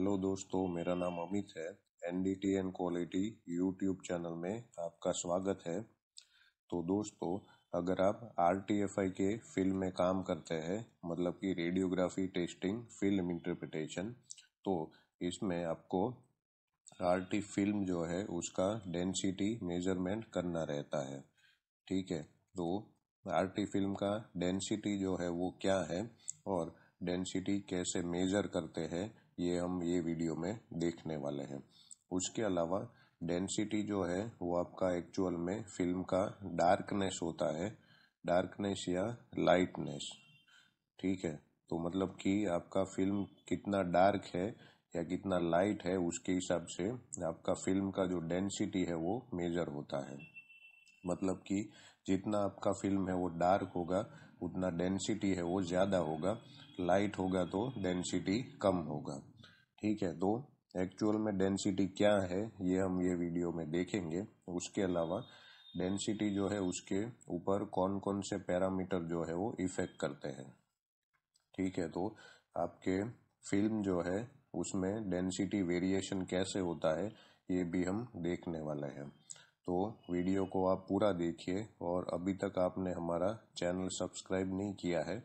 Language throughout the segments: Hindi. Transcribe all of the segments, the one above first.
हेलो दोस्तों मेरा नाम अमित है N D T N quality YouTube channel में आपका स्वागत है तो दोस्तों अगर आप आर टी एफ आई के फील्ड में काम करते हैं मतलब कि रेडियोग्राफी टेस्टिंग फिल्म इंटरप्रिटेशन तो इसमें आपको आर टी फिल्म जो है उसका डेंसिटी मेजरमेंट करना रहता है ठीक है तो आर टी फिल्म का डेंसिटी जो है वो क्या है और डेंसिटी कैसे मेजर करते हैं ये हम ये वीडियो में देखने वाले हैं उसके अलावा डेंसिटी जो है वो आपका एक्चुअल में फिल्म का डार्कनेस होता है डार्कनेस या लाइटनेस ठीक है तो मतलब कि आपका फिल्म कितना डार्क है या कितना लाइट है उसके हिसाब से आपका फिल्म का जो डेंसिटी है वो मेजर होता है मतलब कि जितना आपका फिल्म है वो डार्क होगा उतना डेंसिटी है वो ज़्यादा होगा लाइट होगा तो डेंसिटी कम होगा ठीक है तो एक्चुअल में डेंसिटी क्या है ये हम ये वीडियो में देखेंगे उसके अलावा डेंसिटी जो है उसके ऊपर कौन कौन से पैरामीटर जो है वो इफेक्ट करते हैं ठीक है तो आपके फिल्म जो है उसमें डेंसिटी वेरिएशन कैसे होता है ये भी हम देखने वाले हैं तो वीडियो को आप पूरा देखिए और अभी तक आपने हमारा चैनल सब्सक्राइब नहीं किया है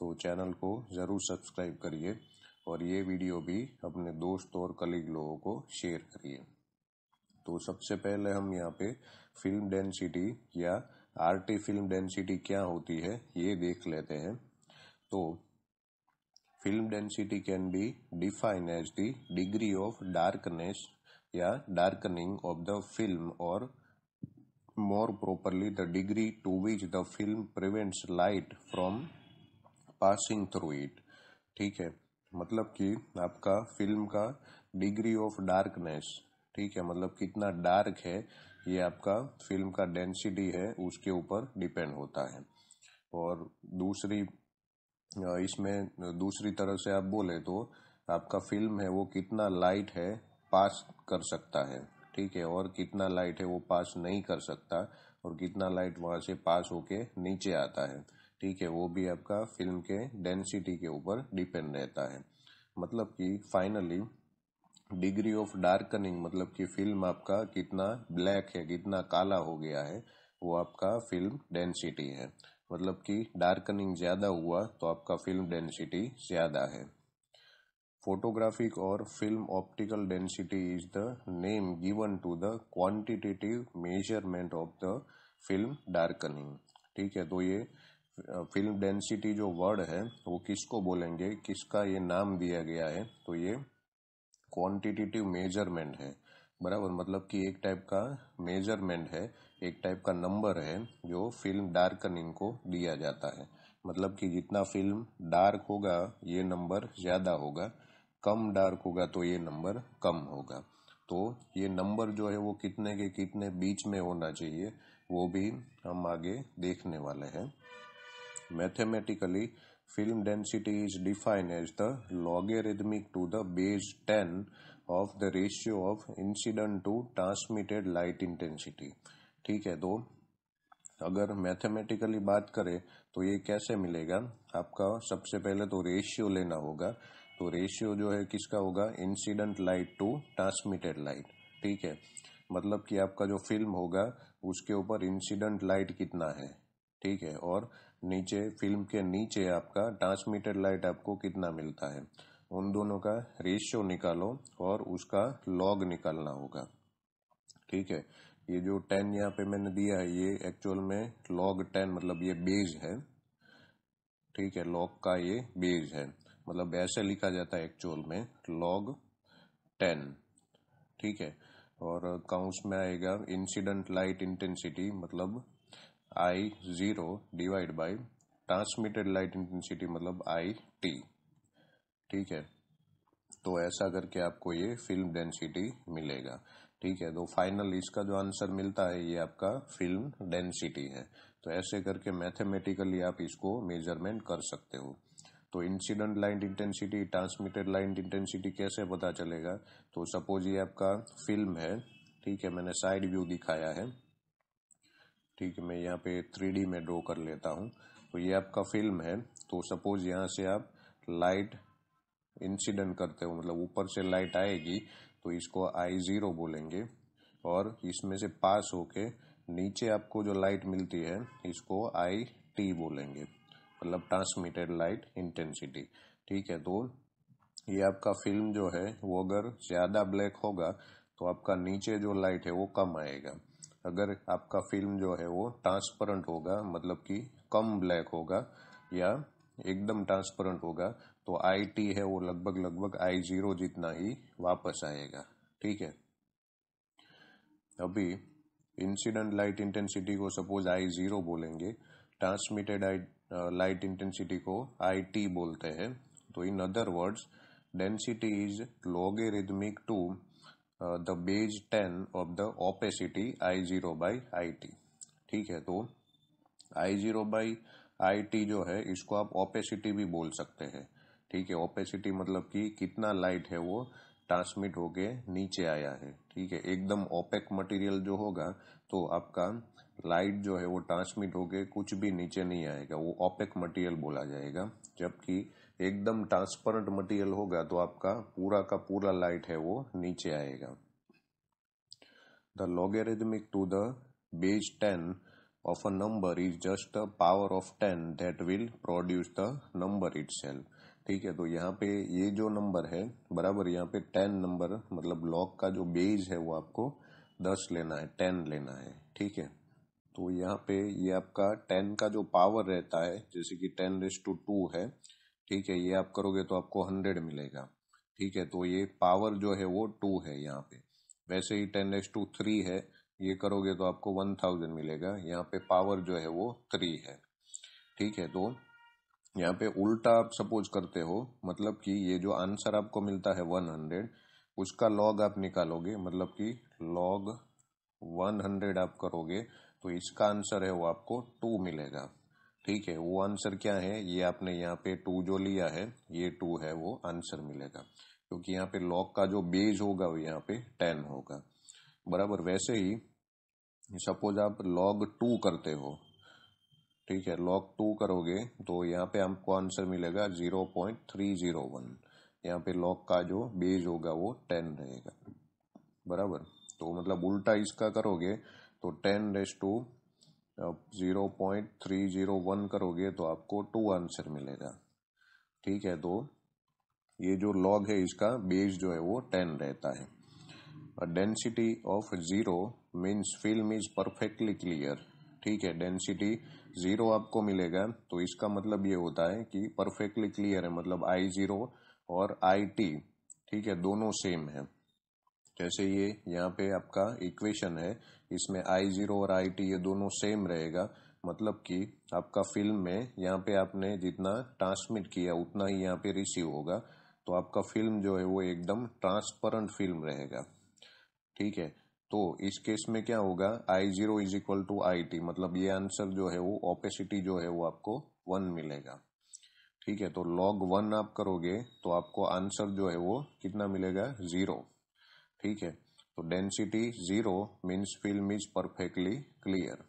तो चैनल को ज़रूर सब्सक्राइब करिए और ये वीडियो भी अपने दोस्त और कलीग लोगों को शेयर करिए तो सबसे पहले हम यहाँ पे फिल्म डेंसिटी या आरटी फिल्म डेंसिटी क्या होती है ये देख लेते हैं तो film density can be define as the degree of darkness या डार्कनिंग ऑफ द फिल्म और more properly the degree to which the film prevents light from passing through it ठीक है मतलब कि आपका फिल्म का डिग्री ऑफ डार्कनेस ठीक है मतलब कितना डार्क है ये आपका फिल्म का डेंसिटी है उसके ऊपर डिपेंड होता है और दूसरी इसमें दूसरी तरह से आप बोले तो आपका फिल्म है वो कितना लाइट है पास कर सकता है ठीक है और कितना लाइट है वो पास नहीं कर सकता और कितना लाइट वहाँ से पास होके नीचे आता है ठीक है वो भी आपका फिल्म के डेंसिटी के ऊपर डिपेंड रहता है मतलब कि फाइनली डिग्री ऑफ डार्कनिंग मतलब कि फिल्म आपका कितना ब्लैक है कितना काला हो गया है वो आपका फिल्म डेंसिटी है मतलब कि डार्कनिंग ज़्यादा हुआ तो आपका फिल्म डेंसिटी ज़्यादा है फोटोग्राफिक और film optical density is the name given to the quantitative measurement of the film darkening ठीक है तो ये फिल्म डेंसिटी जो वर्ड है वो किसको बोलेंगे किसका ये नाम दिया गया है तो ये क्वांटिटेटिव मेजरमेंट है बराबर मतलब कि एक टाइप का मेजरमेंट है एक टाइप का नंबर है जो फिल्म डार्कनिंग को दिया जाता है मतलब कि जितना फिल्म डार्क होगा ये नंबर ज़्यादा होगा कम डार्क होगा तो ये नंबर कम होगा तो ये नंबर जो है वो कितने के कितने बीच में होना चाहिए वो भी हम आगे देखने वाले हैं Mathematically, film density is defined as the logarithmic to the base 10 of the ratio of incident to transmitted light intensity. ठीक है तो अगर मैथमेटिकली बात करें तो ये कैसे मिलेगा आपका सबसे पहले तो रेशियो लेना होगा तो रेशियो जो है किसका होगा incident light to transmitted light ठीक है मतलब कि आपका जो फिल्म होगा उसके ऊपर इंसिडेंट लाइट कितना है ठीक है और नीचे फिल्म के नीचे आपका ट्रांसमीटर लाइट आपको कितना मिलता है उन दोनों का रेशियो निकालो और उसका लॉग निकालना होगा ठीक है ये जो टेन यहाँ पे मैंने दिया है ये एक्चुअल में लॉग टेन मतलब ये बेज है ठीक है लॉग का ये बेज है मतलब ऐसे लिखा जाता है एक्चुअल में लॉग टेन ठीक है और काउंस में आएगा इंसिडेंट लाइट इंटेंसिटी मतलब I zero divide by transmitted light intensity मतलब आई टी ठीक है तो ऐसा करके आपको ये फिल्म डेंसिटी मिलेगा ठीक है तो फाइनल इसका जो आंसर मिलता है ये आपका फिल्म डेंसिटी है तो ऐसे करके मैथमेटिकली आप इसको मेजरमेंट कर सकते हो तो incident light intensity transmitted light intensity कैसे पता चलेगा तो सपोज ये आपका फिल्म है ठीक है मैंने साइड व्यू दिखाया है ठीक है मैं यहाँ पे थ्री में ड्रॉ कर लेता हूँ तो ये आपका फिल्म है तो सपोज यहाँ से आप लाइट इंसिडेंट करते हो मतलब ऊपर से लाइट आएगी तो इसको आई ज़ीरो बोलेंगे और इसमें से पास होके नीचे आपको जो लाइट मिलती है इसको आई टी बोलेंगे मतलब ट्रांसमिटेड लाइट इंटेंसिटी ठीक है तो ये आपका फिल्म जो है वो अगर ज़्यादा ब्लैक होगा तो आपका नीचे जो लाइट है वो कम आएगा अगर आपका फिल्म जो है वो ट्रांसपेरेंट होगा मतलब कि कम ब्लैक होगा या एकदम ट्रांसपेरेंट होगा तो आई टी है वो लगभग लगभग आई जीरो जितना ही वापस आएगा ठीक है अभी इंसिडेंट लाइट इंटेंसिटी को सपोज आई जीरो बोलेंगे ट्रांसमिटेड आई लाइट इंटेंसिटी को आई टी बोलते हैं तो in other words density is logarithmic to the base ten of the opacity I zero by I T ठीक है तो I zero by I T जो है इसको आप ओपेसिटी भी बोल सकते हैं ठीक है ओपेसिटी मतलब कि कितना लाइट है वो ट्रांसमिट होके नीचे आया है ठीक है एकदम ओपेक मटेरियल जो होगा तो आपका लाइट जो है वो ट्रांसमिट होके कुछ भी नीचे नहीं आएगा वो ओपेक मटेरियल बोला जाएगा जबकि एकदम ट्रांसपेरेंट मटेरियल होगा तो आपका पूरा का पूरा लाइट है वो नीचे आएगा the logarithmic to the base ten of a number is just a power of ten that will produce the number it ठीक है तो यहाँ पे ये जो नंबर है बराबर यहाँ पे टेन नंबर मतलब लॉक का जो बेज है वो आपको दस लेना है टेन लेना है ठीक है तो यहाँ पे ये आपका टेन का जो पावर रहता है जैसे कि टेन रेस टू टू है ठीक है ये आप करोगे तो आपको हंड्रेड मिलेगा ठीक है तो ये पावर जो है वो टू है यहाँ पे वैसे ही टेन एस टू थ्री है ये करोगे तो आपको वन थाउजेंड मिलेगा यहाँ पे पावर जो है वो थ्री है ठीक है तो यहाँ पे उल्टा आप सपोज करते हो मतलब कि ये जो आंसर आपको मिलता है वन हंड्रेड उसका लॉग आप निकालोगे मतलब कि लॉग वन हंड्रेड आप करोगे तो इसका आंसर है वो आपको टू मिलेगा ठीक है वो आंसर क्या है ये आपने यहाँ पे टू जो लिया है ये टू है वो आंसर मिलेगा क्योंकि यहाँ पे लॉक का जो बेज होगा वो यहाँ पे टेन होगा बराबर वैसे ही सपोज आप लॉग टू करते हो ठीक है लॉग टू करोगे तो यहाँ पे आपको आंसर मिलेगा zero point three zero one यहाँ पे लॉग का जो बेज होगा वो टेन रहेगा बराबर तो मतलब उल्टा इसका करोगे तो ten raise to zero point three zero one करोगे तो आपको टू आंसर मिलेगा ठीक है तो ये जो लॉग है इसका बेस जो है वो टेन रहता है density of zero means film is perfectly clear ठीक है डेंसिटी ज़ीरो आपको मिलेगा तो इसका मतलब ये होता है कि परफेक्टली क्लियर है मतलब आई ज़ीरो और आई टी ठीक है दोनों सेम है जैसे ये यहाँ पे आपका इक्वेशन है इसमें आई जीरो और आई टी ये दोनों सेम रहेगा मतलब कि आपका फिल्म में यहाँ पे आपने जितना ट्रांसमिट किया उतना ही यहाँ पे रिसीव होगा तो आपका फिल्म जो है वो एकदम ट्रांसपरेंट फिल्म रहेगा ठीक है तो इस केस में क्या होगा I zero is equal to I T मतलब ये आंसर जो है वो ओपेसिटी जो है वो आपको वन मिलेगा ठीक है तो लॉग वन आप करोगे तो आपको आंसर जो है वो कितना मिलेगा जीरो ठीक है तो density zero means film is perfectly clear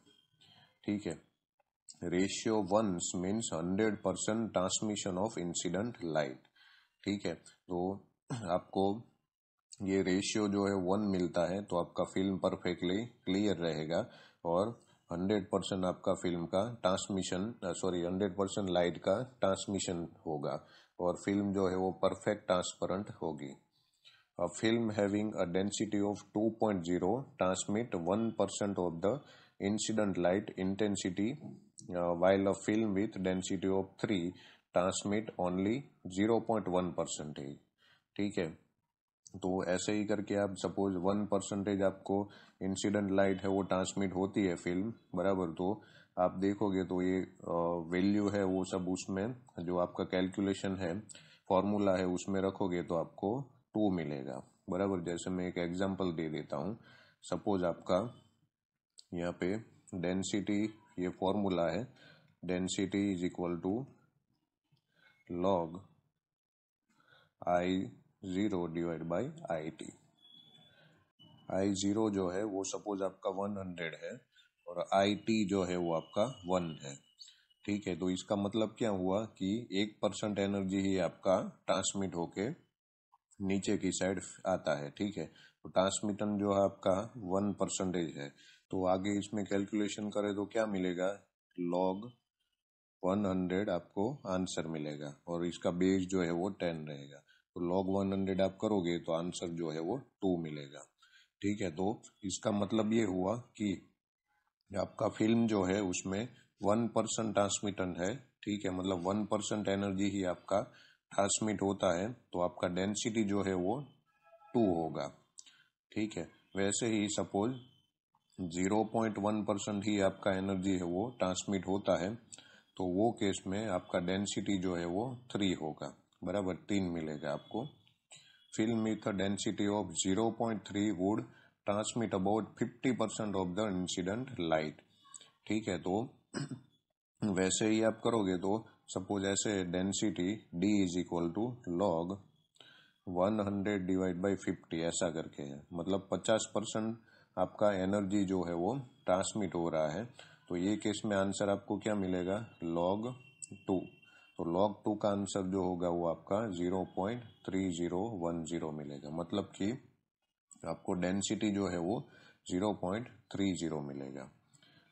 ठीक है ratio once means hundred percent transmission of incident light ठीक है तो आपको ये रेशियो जो है वन मिलता है तो आपका फिल्म परफेक्टली क्लियर रहेगा और हंड्रेड परसेंट आपका फिल्म का transmission sorry hundred percent light का ट्रांसमिशन होगा और फिल्म जो है वो परफेक्ट ट्रांसपेरेंट होगी a film having a density of 2.0 transmit 1% of the incident light intensity uh, while a film with density of 3 transmit only 0.1% point one percentage ठीक है तो ऐसे ही करके आप सपोज वन परसेंटेज आपको इंसिडेंट लाइट है वो ट्रांसमिट होती है फिल्म बराबर तो आप देखोगे तो ये वैल्यू uh, है वो सब उसमें जो आपका कैलकुलेशन है फॉर्मूला है उसमें रखोगे तो आपको टू मिलेगा बराबर जैसे मैं एक एग्जांपल दे देता हूँ सपोज आपका यहाँ पे डेंसिटी ये फॉर्मूला है density is equal to log I zero divide by I T I zero जो है वो सपोज आपका वन हंड्रेड है और आई टी जो है वो आपका वन है ठीक है तो इसका मतलब क्या हुआ कि एक परसेंट एनर्जी ही आपका ट्रांसमिट होके नीचे की साइड आता है ठीक है तो ट्रांसमिटन जो है आपका वन परसेंटेज है तो आगे इसमें कैलकुलेशन करें तो क्या मिलेगा लॉग वन हंड्रेड आपको आंसर मिलेगा और इसका बेस जो है वो टेन रहेगा तो लॉग वन हंड्रेड आप करोगे तो आंसर जो है वो टू मिलेगा ठीक है तो इसका मतलब ये हुआ कि आपका फिल्म जो है उसमें वन परसेंट ट्रांसमिटन है ठीक है मतलब वन परसेंट एनर्जी ही आपका ट्रांसमिट होता है तो आपका डेंसिटी जो है वो टू होगा ठीक है वैसे ही सपोज 0.1 परसेंट ही आपका एनर्जी है वो ट्रांसमिट होता है तो वो केस में आपका डेंसिटी जो है वो थ्री होगा बराबर तीन मिलेगा आपको film with density of 0.3 would transmit about fifty percent of the incident light ठीक है तो वैसे ही आप करोगे तो सपोज ऐसे density D is equal to log 100 divide by 50 ऐसा करके है मतलब 50 परसेंट आपका एनर्जी जो है वो ट्रांसमिट हो रहा है तो ये केस में आंसर आपको क्या मिलेगा लॉग टू तो लॉग टू का आंसर जो होगा वो आपका zero point three zero one zero मिलेगा मतलब कि आपको डेंसिटी जो है वो जीरो पॉइंट थ्री जीरो मिलेगा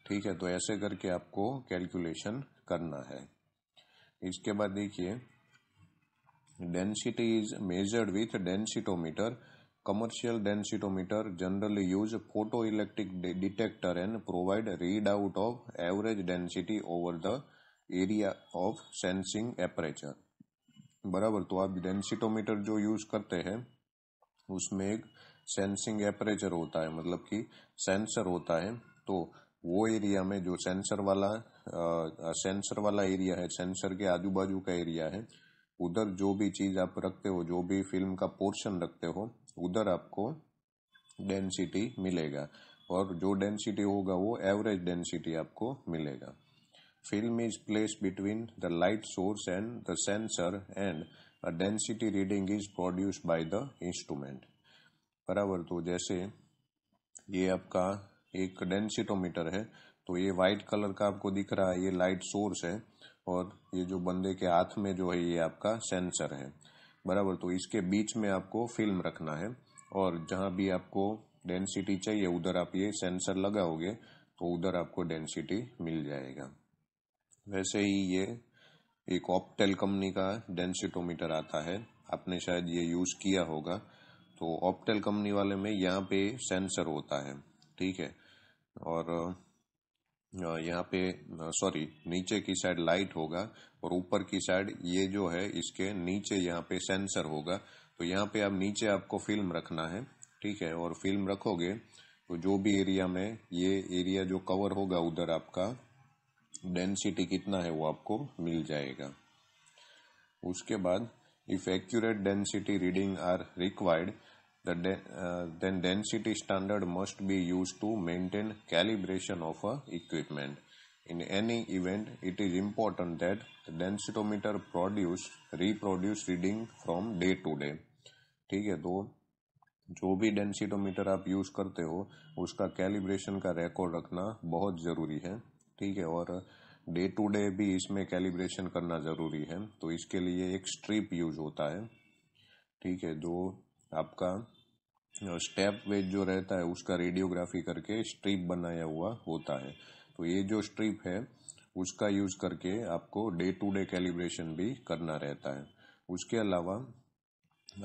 ठीक है तो ऐसे करके आपको कैलकुलेशन करना है इसके बाद देखिए density is measured with densitometer commercial densitometer generally use photo electric detector and provide read out of average density over the area of sensing aperture बराबर तो आप डेंसिटोमीटर जो यूज करते हैं उसमें एक सेंसिंग एपरेचर होता है मतलब कि सेंसर होता है तो वो एरिया में जो सेंसर वाला आ, सेंसर वाला एरिया है सेंसर के आजू बाजू का एरिया है उधर जो भी चीज आप रखते हो जो भी फिल्म का पोर्शन रखते हो उधर आपको डेंसिटी मिलेगा और जो डेंसिटी होगा वो एवरेज डेंसिटी आपको मिलेगा film is place between the light source and the sensor and density reading is produce by the instrument बराबर तो जैसे ये आपका एक डेंसिटोमीटर है तो ये व्हाइट कलर का आपको दिख रहा है ये लाइट सोर्स है और ये जो बंदे के हाथ में जो है ये आपका सेंसर है बराबर तो इसके बीच में आपको फिल्म रखना है और जहां भी आपको डेंसिटी चाहिए उधर आप ये सेंसर लगाओगे तो उधर आपको डेंसिटी मिल जाएगा वैसे ही ये एक ऑप्टेल कंपनी का डेंसिटोमीटर आता है आपने शायद ये यूज़ किया होगा तो ऑप्टेल कंपनी वाले में यहाँ पे सेंसर होता है ठीक है और यहाँ पे सॉरी नीचे की साइड लाइट होगा और ऊपर की साइड ये जो है इसके नीचे यहाँ पे सेंसर होगा तो यहाँ पे आप नीचे आपको फिल्म रखना है ठीक है और फिल्म रखोगे तो जो भी एरिया में ये एरिया जो कवर होगा उधर आपका डेंसिटी कितना है वो आपको मिल जाएगा उसके बाद if accurate density reading are required the de uh, then density standard must be used to maintain calibration of a equipment. In any event, it is important that the densitometer produce reproduce reading from day to day. ठीक है तो जो भी डेंसिटोमीटर आप यूज़ करते हो उसका कैलिब्रेशन का रिकॉर्ड रखना बहुत ज़रूरी है ठीक है और डे टू डे भी इसमें कैलिब्रेशन करना ज़रूरी है तो इसके लिए एक स्ट्रिप यूज होता है ठीक है जो आपका स्टेप वेज जो रहता है उसका रेडियोग्राफी करके स्ट्रिप बनाया हुआ होता है तो ये जो स्ट्रिप है उसका यूज करके आपको डे टू डे कैलिब्रेशन भी करना रहता है उसके अलावा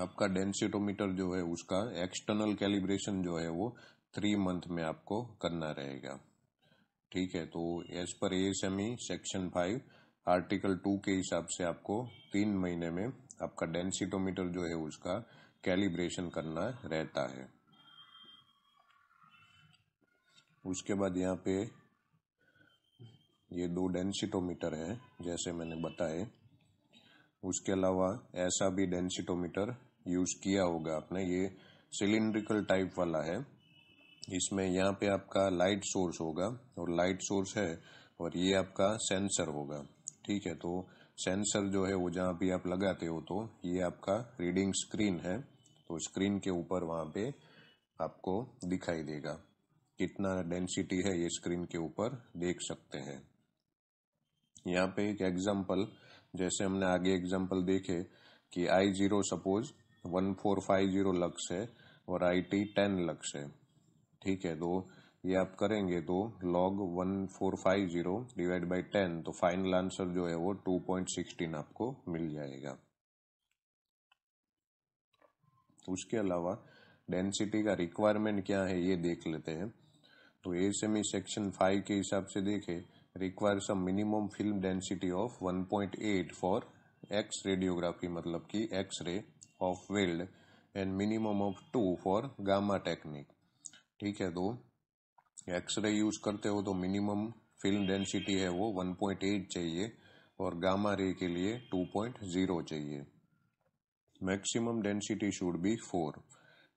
आपका डेंसिटोमीटर जो है उसका एक्सटर्नल कैलिब्रेशन जो है वो थ्री मंथ में आपको करना रहेगा ठीक है तो as per S M E section five article two के हिसाब से आपको तीन महीने में आपका डेंसिटोमीटर जो है उसका कैलिब्रेशन करना रहता है उसके बाद यहाँ पे ये दो डेंसिटोमीटर हैं जैसे मैंने बताए उसके अलावा ऐसा भी डेंसिटोमीटर यूज़ किया होगा आपने ये सिलिंड्रिकल टाइप वाला है इसमें यहाँ पे आपका लाइट सोर्स होगा और लाइट सोर्स है और ये आपका सेंसर होगा ठीक है तो सेंसर जो है वो जहाँ भी आप लगाते हो तो ये आपका रीडिंग स्क्रीन है तो स्क्रीन के ऊपर वहां पे आपको दिखाई देगा कितना डेंसिटी है ये स्क्रीन के ऊपर देख सकते हैं यहाँ पे एक एग्जाम्पल जैसे हमने आगे एग्जाम्पल देखे कि I zero suppose one four five zero lux है और आई टी टेन लक्स है ठीक है तो ये आप करेंगे तो log one four five zero divide by ten तो फाइनल आंसर जो है वो टू पॉइंट सिक्सटीन आपको मिल जाएगा उसके अलावा डेंसिटी का रिक्वायरमेंट क्या है ये देख लेते हैं तो ए सेमी सेक्शन फाइव के हिसाब से देखें require some minimum film density of 1.8 for X radiography मतलब कि X ray of weld and minimum of two for gamma technique ठीक है तो एक्स रे यूज करते हो तो मिनिमम फिल्म डेंसिटी है वो 1.8 चाहिए और गामा रे के लिए 2.0 चाहिए maximum density should be four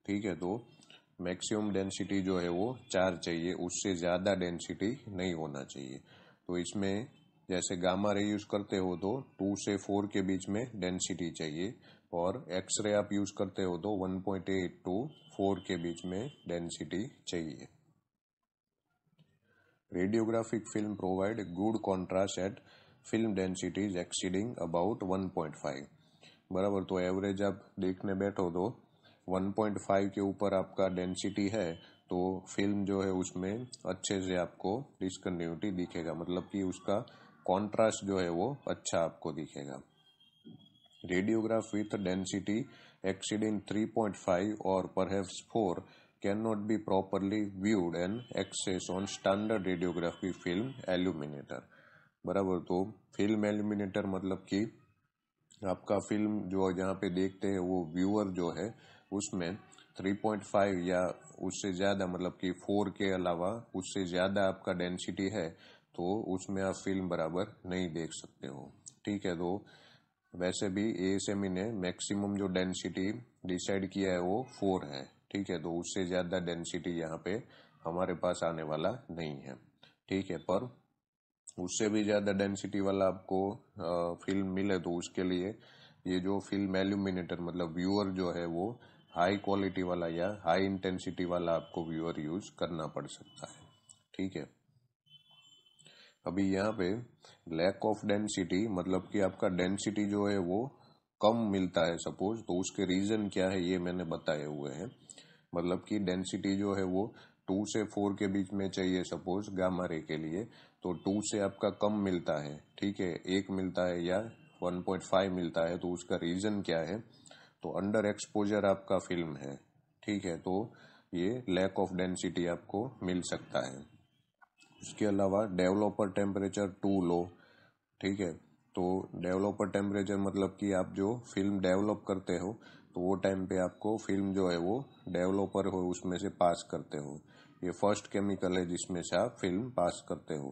ठीक है तो मैक्सिमम डेंसिटी जो है वो चार चाहिए उससे ज़्यादा डेंसिटी नहीं होना चाहिए तो इसमें जैसे गामा रे यूज़ करते हो तो टू से फोर के बीच में डेंसिटी चाहिए और एक्सरे आप यूज़ करते हो तो one point eight to four के बीच में डेंसिटी चाहिए radiographic film provide good contrast at film densities exceeding about one point five बराबर तो एवरेज आप देखने बैठो तो 1.5 के ऊपर आपका डेंसिटी है तो फिल्म जो है उसमें अच्छे से आपको डिसकन्टिन्यूटी दिखेगा मतलब कि उसका कॉन्ट्रास्ट जो है वो अच्छा आपको दिखेगा radiograph with density exceeding 3.5 or four 4 not be properly viewed and access on standard radiography film illuminator बराबर तो फिल्म एल्यूमिनेटर मतलब कि आपका फिल्म जो जहाँ पे देखते हैं वो व्यूअर जो है उसमें 3.5 या उससे ज़्यादा मतलब कि 4 के अलावा उससे ज़्यादा आपका डेंसिटी है तो उसमें आप फिल्म बराबर नहीं देख सकते हो ठीक है तो वैसे भी ए ने मैक्सिमम जो डेंसिटी डिसाइड किया है वो फोर है ठीक है तो उससे ज़्यादा डेंसिटी यहाँ पे हमारे पास आने वाला नहीं है ठीक है पर उससे भी ज़्यादा डेंसिटी वाला आपको फिल्म मिले तो उसके लिए ये जो फिल्म एल्यूमिनेटर मतलब व्यूअर जो है वो हाई क्वालिटी वाला या हाई इंटेंसिटी वाला आपको व्यूअर यूज करना पड़ सकता है ठीक है अभी यहाँ पे लैक ऑफ डेंसिटी मतलब कि आपका डेंसिटी जो है वो कम मिलता है सपोज तो उसके रीजन क्या है ये मैंने बताए हुए हैं मतलब कि डेंसिटी जो है वो टू से फोर के बीच में चाहिए सपोज गामा रे के लिए तो टू से आपका कम मिलता है ठीक है एक मिलता है या 1.5 मिलता है तो उसका रीजन क्या है तो अंडर एक्सपोजर आपका फिल्म है ठीक है तो ये लैक ऑफ डेंसिटी आपको मिल सकता है उसके अलावा डेवलपर टेम्परेचर टू लो ठीक है तो डेवलपर टेम्परेचर मतलब कि आप जो फिल्म डेवलप करते हो तो वो टाइम पे आपको फिल्म जो है वो डेवलपर हो उसमें से पास करते हो ये फर्स्ट केमिकल है जिसमें से आप फिल्म पास करते हो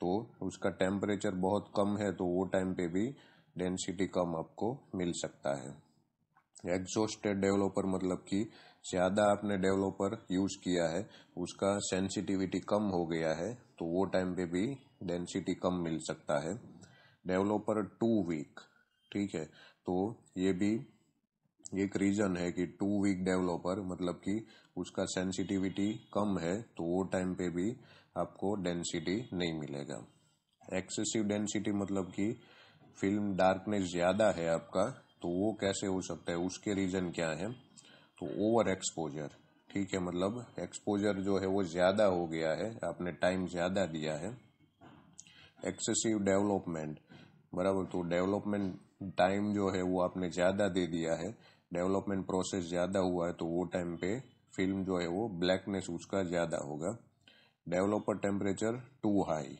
तो उसका टेम्परेचर बहुत कम है तो वो टाइम पे भी डेंसिटी कम आपको मिल सकता है एग्जॉस्टेड डेवलपर मतलब कि ज़्यादा आपने डेवलपर यूज़ किया है उसका सेंसिटिविटी कम हो गया है तो वो टाइम पे भी डेंसिटी कम मिल सकता है डेवलपर टू वीक ठीक है तो ये भी एक रीज़न है कि टू वीक डेवलपर मतलब कि उसका सेंसिटिविटी कम है तो वो टाइम पे भी आपको डेंसिटी नहीं मिलेगा एक्सेसिव डेंसिटी मतलब कि फिल्म डार्कनेस ज़्यादा है आपका तो वो कैसे हो सकता है उसके रीज़न क्या है तो ओवर एक्सपोजर ठीक है मतलब एक्सपोजर जो है वो ज़्यादा हो गया है आपने टाइम ज़्यादा दिया है एक्सेसिव डेवलपमेंट बराबर तो डेवलपमेंट टाइम जो है वो आपने ज़्यादा दे दिया है डेवलपमेंट प्रोसेस ज़्यादा हुआ है तो वो टाइम पे फिल्म जो है वो ब्लैकनेस उसका ज़्यादा होगा डेवलपर टेम्परेचर टू हाई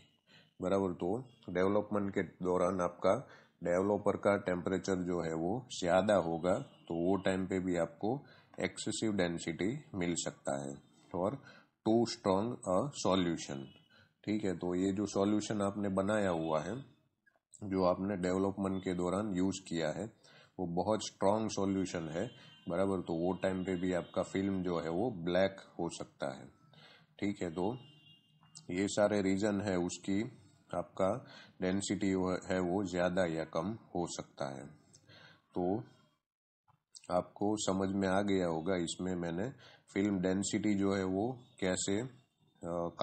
बराबर तो डेवलपमेंट के दौरान आपका डेवलपर का टेम्परेचर जो है वो ज़्यादा होगा तो वो टाइम पे भी आपको एक्सेसिव डेंसिटी मिल सकता है और टू स्ट्रॉन्ग अ सॉल्यूशन ठीक है तो ये जो सॉल्यूशन आपने बनाया हुआ है जो आपने डेवलपमेंट के दौरान यूज़ किया है वो बहुत स्ट्रांग सॉल्यूशन है बराबर तो वो टाइम पे भी आपका फिल्म जो है वो ब्लैक हो सकता है ठीक है तो ये सारे रीजन है उसकी आपका डेंसिटी है वो ज़्यादा या कम हो सकता है तो आपको समझ में आ गया होगा इसमें मैंने फिल्म डेंसिटी जो है वो कैसे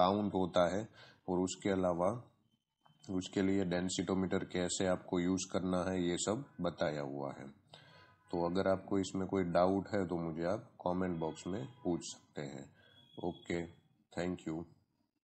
काउंट होता है और उसके अलावा तो उसके लिए डेंसिटोमीटर कैसे आपको यूज़ करना है ये सब बताया हुआ है तो अगर आपको इसमें कोई डाउट है तो मुझे आप कमेंट बॉक्स में पूछ सकते हैं ओके थैंक यू